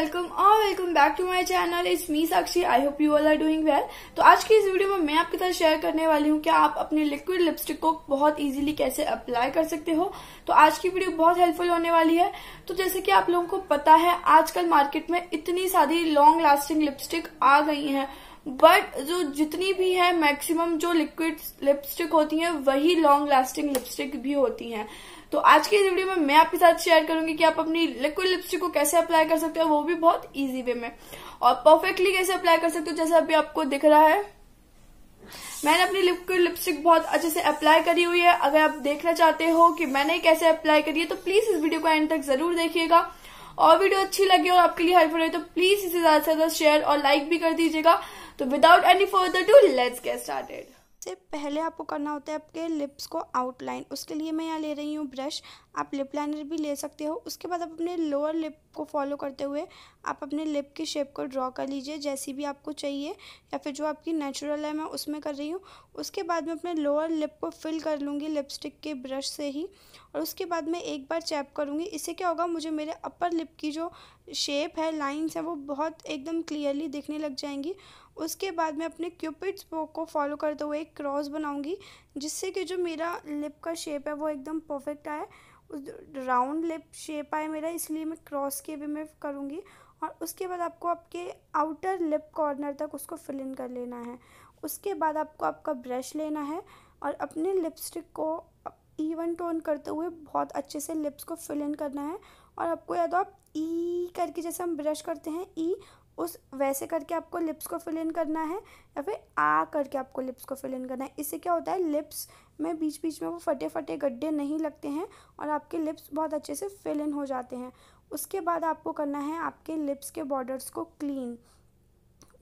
welcome और welcome back to my channel it's me Sakshi I hope you all are doing well तो आज की इस वीडियो में मैं आपके साथ शेयर करने वाली हूँ कि आप अपने लिक्विड लिपस्टिक को बहुत इजीली कैसे अप्लाई कर सकते हो तो आज की वीडियो बहुत हेल्पफुल होने वाली है तो जैसे कि आप लोगों को पता है आजकल मार्केट में इतनी सारी लॉन्ग लास्टिंग लिपस्टिक आ गई है बट जो जितनी भी है मैक्सिमम जो लिक्विड लिपस्टिक होती है वही लॉन्ग लास्टिंग लिपस्टिक भी होती है तो आज की इस वीडियो में मैं आपके साथ शेयर करूंगी कि आप अपनी लिक्विड लिपस्टिक को कैसे अप्लाई कर सकते हो वो भी बहुत ईजी वे में और परफेक्टली कैसे अप्लाई कर सकते हो जैसे अभी आपको दिख रहा है मैंने अपनी लिक्विड लिपस्टिक बहुत अच्छे से अप्लाई करी हुई है अगर आप देखना चाहते हो कि मैंने कैसे अप्लाई करी है तो प्लीज इस वीडियो को एंड तक जरूर देखिएगा और वीडियो अच्छी लगी और आपके लिए हेल्पफुल है तो प्लीज इसे ज्यादा से ज्यादा शेयर और लाइक भी कर दीजिएगा तो without any further do let's get started से पहले आपको करना होता है आपके लिप्स को आउटलाइन उसके लिए मैं यहाँ ले रही हूँ ब्रश आप लिप लाइनर भी ले सकते हो उसके बाद आप अपने लोअर लिप को फॉलो करते हुए आप अपने लिप की शेप को ड्रॉ कर लीजिए जैसी भी आपको चाहिए या फिर जो आपकी नेचुरल है मैं उसमें कर रही हूँ उसके बाद मैं अपने लोअर लिप को फिल कर लूँगी लिपस्टिक के ब्रश से ही और उसके बाद मैं एक बार चैप करूँगी इससे क्या होगा मुझे मेरे अपर लिप की जो शेप है लाइन्स हैं वो बहुत एकदम क्लियरली दिखने लग जाएंगी उसके बाद मैं अपने क्यूपिड्स बो को फॉलो करते हुए एक क्रॉस बनाऊंगी जिससे कि जो मेरा लिप का शेप है वो एकदम परफेक्ट आए राउंड लिप शेप आए मेरा इसलिए मैं क्रॉस के भी मैं करूँगी और उसके बाद आपको आपके आउटर लिप कॉर्नर तक उसको फिल इन कर लेना है उसके बाद आपको आपका ब्रश लेना है और अपने लिपस्टिक को इवन टोन करते हुए बहुत अच्छे से लिप्स को फिल इन करना है और आपको या तो आप ई e करके जैसे हम ब्रश करते हैं ई e, उस वैसे करके आपको लिप्स को फिल इन करना है या फिर आ करके आपको लिप्स को फिल इन करना है इससे क्या होता है लिप्स में बीच बीच में वो फटे फटे गड्ढे नहीं लगते हैं और आपके लिप्स बहुत अच्छे से फिल इन हो जाते हैं उसके बाद आपको करना है आपके लिप्स के बॉर्डर्स को क्लीन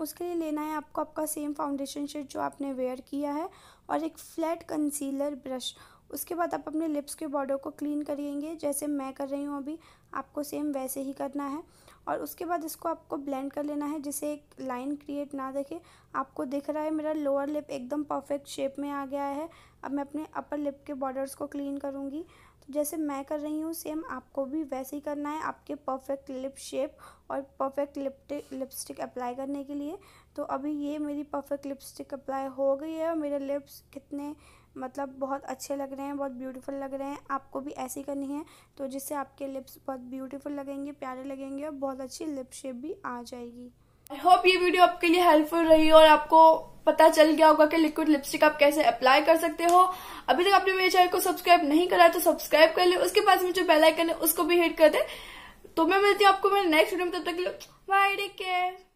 उसके लिए लेना है आपको आपका सेम फाउंडेशन शेड जो आपने वेयर किया है और एक फ्लैट कंसीलर ब्रश उसके बाद आप अपने लिप्स के बॉर्डर को क्लीन करेंगे जैसे मैं कर रही हूँ अभी आपको सेम वैसे ही करना है और उसके बाद इसको आपको ब्लेंड कर लेना है जिसे एक लाइन क्रिएट ना देखे आपको दिख रहा है मेरा लोअर लिप एकदम परफेक्ट शेप में आ गया है अब मैं अपने अपर लिप के बॉर्डर्स को क्लीन करूँगी तो जैसे मैं कर रही हूँ सेम आपको भी वैसे ही करना है आपके परफेक्ट लिप शेप और परफेक्ट लिप लिपस्टिक अप्लाई करने के लिए तो अभी ये मेरी परफेक्ट लिपस्टिक अप्लाई हो गई है और मेरे लिप्स कितने मतलब बहुत अच्छे लग रहे हैं बहुत ब्यूटीफुल लग रहे हैं आपको भी ऐसी करनी है तो जिससे आपके लिप्स बहुत ब्यूटीफुल लगेंगे प्यारे लगेंगे और बहुत अच्छी लिप शेप भी आ जाएगी आई होप ये वीडियो आपके लिए हेल्पफुल रही और आपको पता चल गया होगा कि लिक्विड लिपस्टिक आप कैसे अप्लाई कर सकते हो अभी तक आपने मेरे चैनल को सब्सक्राइब नहीं करा तो सब्सक्राइब कर ले उसके पास में जो बेल आइकन है उसको भी हिट कर दे तो मैं मिलती हूँ आपको मेरे नेक्स्ट वीडियो में तब तक बाय टेक केयर